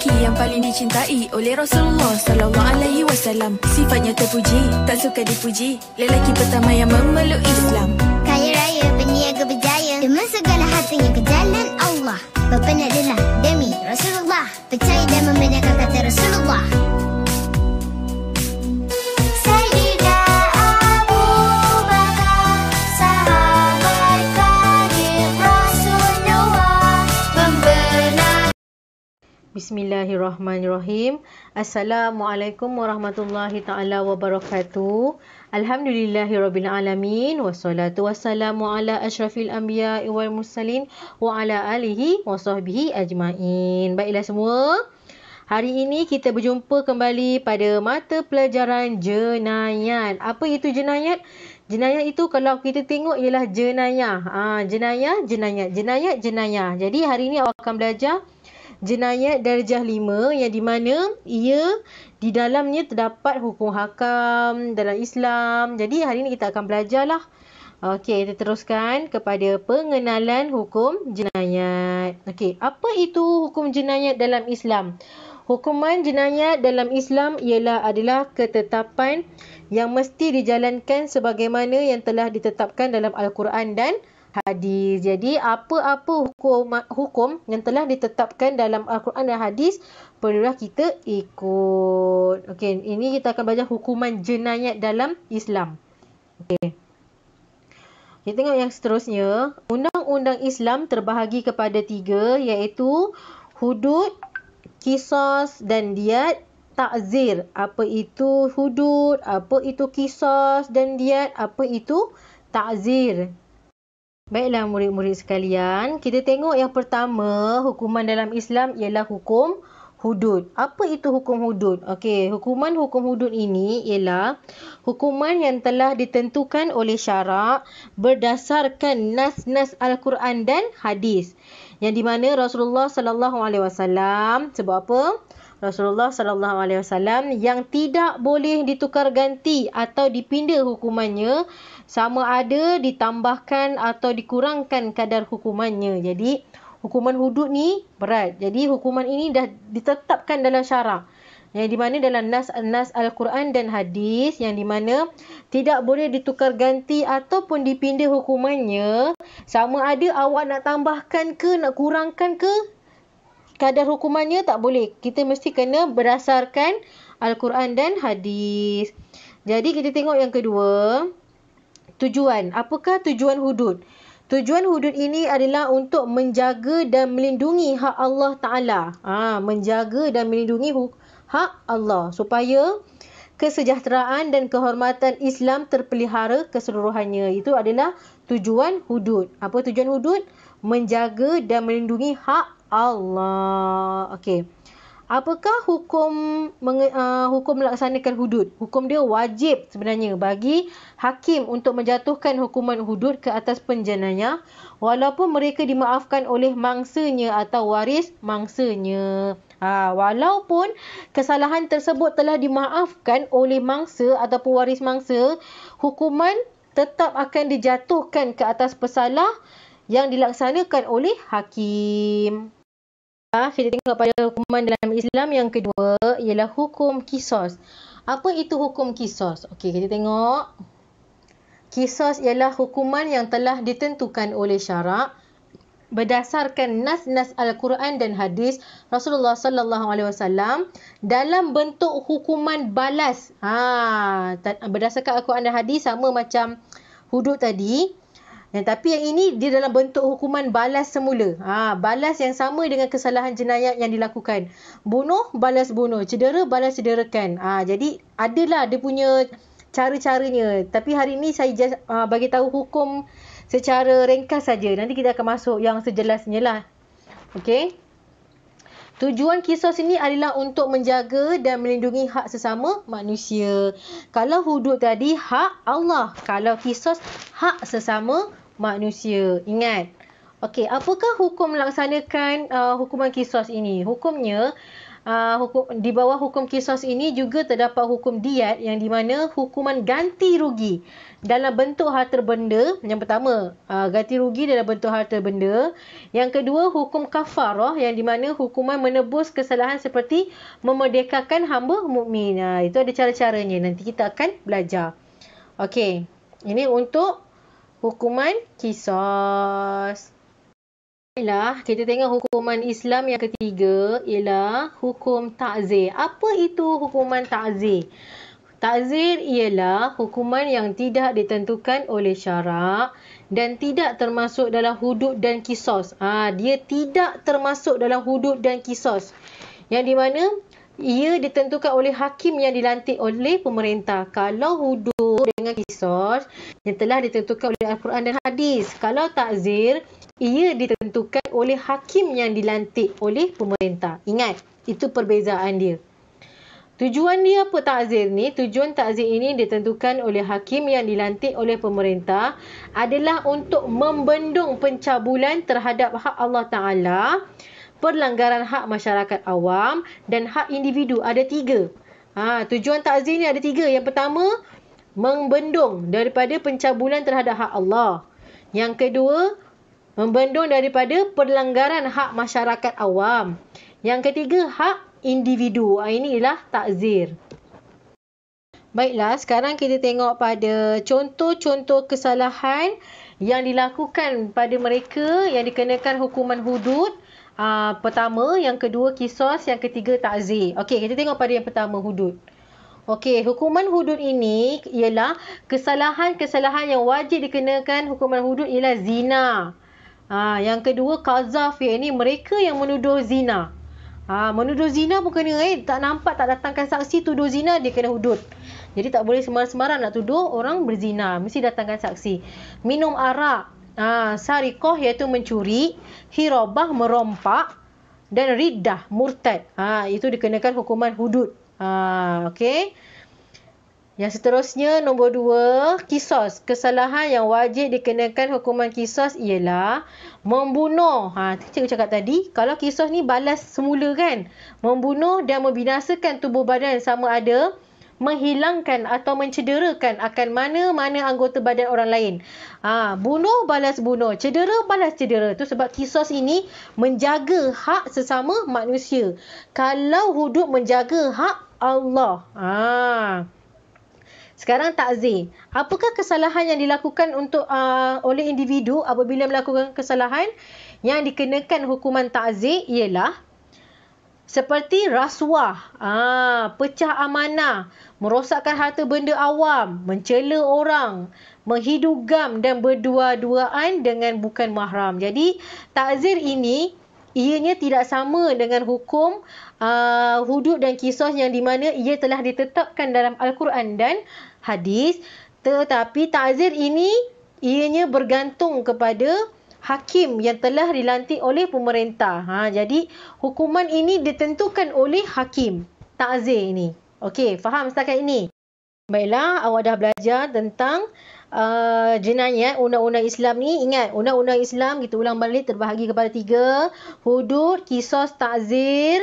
lelaki yang paling dicintai oleh Rasulullah sallallahu alaihi wasallam. Sifatnya terpuji, tak suka dipuji. Lelaki pertama yang memeluk Islam. Kaya raya, berniaga berjaya. Dengan segala hatinya ke jalan Allah. Berpenatlah demi Rasulullah. Percaya dan membenarkan kata Rasulullah. Bismillahirrahmanirrahim. Assalamualaikum warahmatullahi taala wabarakatuh. Alhamdulillahirabbil alamin wassalatu wassalamu ala asyrafil anbiya wal mursalin wa ala alihi wasahbihi ajmain. Baiklah semua. Hari ini kita berjumpa kembali pada mata pelajaran jenayat. Apa itu jenayat? Jenayah itu kalau kita tengok ialah jenayah. ha, jenayah, jenayah, jenayah, jenayah. Jadi hari ini awak akan belajar jenayah darjah Lima yang di mana ia di dalamnya terdapat hukum hakam dalam Islam. Jadi hari ini kita akan belajarlah. Okey, kita teruskan kepada pengenalan hukum jenayat. Okey, apa itu hukum jenayat dalam Islam? Hukuman jenayat dalam Islam ialah adalah ketetapan yang mesti dijalankan sebagaimana yang telah ditetapkan dalam Al-Quran dan hadis. Jadi apa-apa hukum hukum yang telah ditetapkan dalam Al-Quran dan hadis perlulah kita ikut. Okey, ini kita akan belajar hukuman jenayat dalam Islam. Okey. Kita tengok yang seterusnya. Undang-undang Islam terbahagi kepada tiga iaitu hudud, kisos dan diat takzir. Apa itu hudud, apa itu kisos dan diat, apa itu takzir. Baiklah murid-murid sekalian, kita tengok yang pertama, hukuman dalam Islam ialah hukum hudud. Apa itu hukum hudud? Okey, hukuman hukum hudud ini ialah hukuman yang telah ditentukan oleh syarak berdasarkan nas-nas al-Quran dan hadis. Yang di mana Rasulullah sallallahu alaihi wasallam sebab apa? Rasulullah sallallahu alaihi wasallam yang tidak boleh ditukar ganti atau dipindah hukumannya sama ada ditambahkan atau dikurangkan kadar hukumannya. Jadi hukuman hudud ni berat. Jadi hukuman ini dah ditetapkan dalam syarak. Yang di mana dalam nas nas al-Quran dan hadis yang di mana tidak boleh ditukar ganti ataupun dipindah hukumannya sama ada awak nak tambahkan ke nak kurangkan ke kadar hukumannya tak boleh. Kita mesti kena berdasarkan al-Quran dan hadis. Jadi kita tengok yang kedua tujuan. Apakah tujuan hudud? Tujuan hudud ini adalah untuk menjaga dan melindungi hak Allah Ta'ala. Ha, menjaga dan melindungi hak Allah supaya kesejahteraan dan kehormatan Islam terpelihara keseluruhannya. Itu adalah tujuan hudud. Apa tujuan hudud? Menjaga dan melindungi hak Allah. Okey apakah hukum menge, uh, hukum melaksanakan hudud hukum dia wajib sebenarnya bagi hakim untuk menjatuhkan hukuman hudud ke atas penjenanya walaupun mereka dimaafkan oleh mangsanya atau waris mangsanya ha walaupun kesalahan tersebut telah dimaafkan oleh mangsa ataupun waris mangsa hukuman tetap akan dijatuhkan ke atas pesalah yang dilaksanakan oleh hakim kita ah, tengok pada hukuman dalam Islam yang kedua ialah hukum kisos. Apa itu hukum kisos? Okey, kita tengok. Kisos ialah hukuman yang telah ditentukan oleh syarak berdasarkan nas-nas Al-Quran dan hadis Rasulullah sallallahu alaihi wasallam dalam bentuk hukuman balas. Ha, berdasarkan Al-Quran dan hadis sama macam hudud tadi, yang tapi yang ini di dalam bentuk hukuman balas semula. Ha, balas yang sama dengan kesalahan jenayah yang dilakukan. Bunuh, balas bunuh. Cedera, balas cederakan. Ha, jadi adalah dia punya cara-caranya. Tapi hari ini saya just ha, bagi tahu hukum secara ringkas saja. Nanti kita akan masuk yang sejelasnya lah. Okay. Tujuan kisos ini adalah untuk menjaga dan melindungi hak sesama manusia. Kalau hudud tadi hak Allah, kalau kisos hak sesama manusia. Ingat. Okey, apakah hukum melaksanakan uh, hukuman kisos ini? Hukumnya uh, hukum, di bawah hukum kisos ini juga terdapat hukum diat yang di mana hukuman ganti rugi dalam bentuk harta benda. Yang pertama, uh, ganti rugi dalam bentuk harta benda. Yang kedua, hukum kafaroh yang di mana hukuman menebus kesalahan seperti memerdekakan hamba mukmin. Uh, itu ada cara-caranya. Nanti kita akan belajar. Okey. Ini untuk hukuman kisos. Ialah kita tengok hukuman Islam yang ketiga ialah hukum takzir. Apa itu hukuman takzir? Takzir ialah hukuman yang tidak ditentukan oleh syarak dan tidak termasuk dalam hudud dan kisos. Ah, ha, dia tidak termasuk dalam hudud dan kisos. Yang di mana ia ditentukan oleh hakim yang dilantik oleh pemerintah. Kalau hudud dengan kisah yang telah ditentukan oleh Al-Quran dan Hadis. Kalau takzir, ia ditentukan oleh hakim yang dilantik oleh pemerintah. Ingat, itu perbezaan dia. Tujuan dia apa takzir ni? Tujuan takzir ini ditentukan oleh hakim yang dilantik oleh pemerintah adalah untuk membendung pencabulan terhadap hak Allah Ta'ala, perlanggaran hak masyarakat awam dan hak individu. Ada tiga. Ha, tujuan takzir ni ada tiga. Yang pertama, membendung daripada pencabulan terhadap hak Allah. Yang kedua, membendung daripada perlanggaran hak masyarakat awam. Yang ketiga, hak individu. Ah, ini ialah takzir. Baiklah, sekarang kita tengok pada contoh-contoh kesalahan yang dilakukan pada mereka yang dikenakan hukuman hudud. Uh, pertama, yang kedua kisos, yang ketiga takzir. Okey, kita tengok pada yang pertama hudud. Okey, hukuman hudud ini ialah kesalahan-kesalahan yang wajib dikenakan hukuman hudud ialah zina. Ha, yang kedua, kazaf ya, ini mereka yang menuduh zina. Ha, menuduh zina pun kena, eh, tak nampak, tak datangkan saksi tuduh zina, dia kena hudud. Jadi tak boleh semarang-semarang nak tuduh orang berzina. Mesti datangkan saksi. Minum arak. Ha, sarikoh iaitu mencuri. Hirobah merompak. Dan riddah, murtad. Ha, itu dikenakan hukuman hudud. Ha, okay. Yang seterusnya, nombor dua, kisos. Kesalahan yang wajib dikenakan hukuman kisos ialah membunuh. Ha, cikgu cakap tadi, kalau kisos ni balas semula kan? Membunuh dan membinasakan tubuh badan sama ada menghilangkan atau mencederakan akan mana-mana anggota badan orang lain. Ha, bunuh balas bunuh, cedera balas cedera. itu sebab kisos ini menjaga hak sesama manusia. Kalau hudud menjaga hak Allah. Ha. Sekarang takzir. Apakah kesalahan yang dilakukan untuk uh, oleh individu apabila melakukan kesalahan yang dikenakan hukuman takzir ialah seperti rasuah, ah, pecah amanah, merosakkan harta benda awam, mencela orang, menghidu gam dan berdua-duaan dengan bukan mahram. Jadi, takzir ini ianya tidak sama dengan hukum uh, hudud dan kisos yang di mana ia telah ditetapkan dalam Al-Quran dan hadis. Tetapi ta'zir ini ianya bergantung kepada hakim yang telah dilantik oleh pemerintah. Ha, jadi hukuman ini ditentukan oleh hakim. Ta'zir ini. Okey, faham setakat ini? Baiklah, awak dah belajar tentang uh, ah, jenayat undang-undang Islam ni ingat undang-undang Islam kita ulang balik terbahagi kepada tiga hudud kisos takzir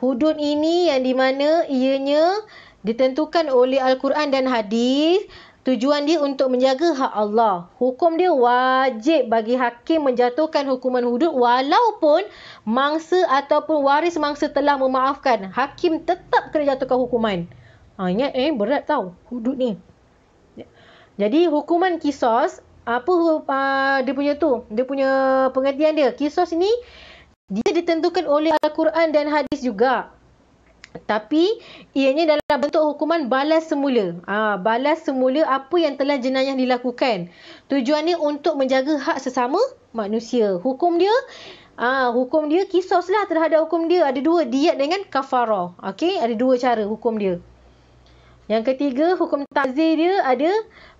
hudud ini yang di mana ianya ditentukan oleh al-Quran dan hadis Tujuan dia untuk menjaga hak Allah. Hukum dia wajib bagi hakim menjatuhkan hukuman hudud walaupun mangsa ataupun waris mangsa telah memaafkan. Hakim tetap kena jatuhkan hukuman. Ha, ingat eh berat tau hudud ni. Jadi hukuman kisos apa uh, dia punya tu? Dia punya pengertian dia. Kisos ini dia ditentukan oleh Al-Quran dan hadis juga. Tapi ianya dalam bentuk hukuman balas semula. Ah balas semula apa yang telah jenayah dilakukan. Tujuannya untuk menjaga hak sesama manusia. Hukum dia Ah, hukum dia kisos lah terhadap hukum dia. Ada dua, diat dengan kafarah. okay? ada dua cara hukum dia. Yang ketiga, hukum takzir dia ada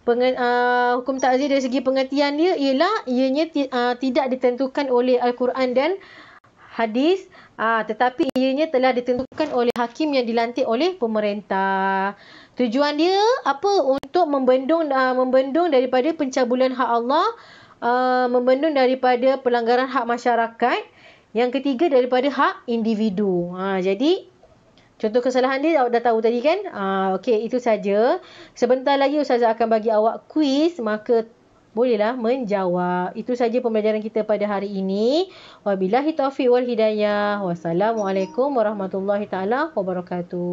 peng, uh, hukum takzir dari segi pengertian dia ialah ianya t, uh, tidak ditentukan oleh al-Quran dan hadis uh, tetapi ianya telah ditentukan oleh hakim yang dilantik oleh pemerintah. Tujuan dia apa? Untuk membendung uh, membendung daripada pencabulan hak Allah, uh, membendung daripada pelanggaran hak masyarakat. Yang ketiga daripada hak individu. Ha, jadi Contoh kesalahan dia awak dah tahu tadi kan? Ah uh, okey itu saja. Sebentar lagi ustazah akan bagi awak kuis maka bolehlah menjawab. Itu saja pembelajaran kita pada hari ini. Wabillahi taufiq wal hidayah. Wassalamualaikum warahmatullahi taala wabarakatuh.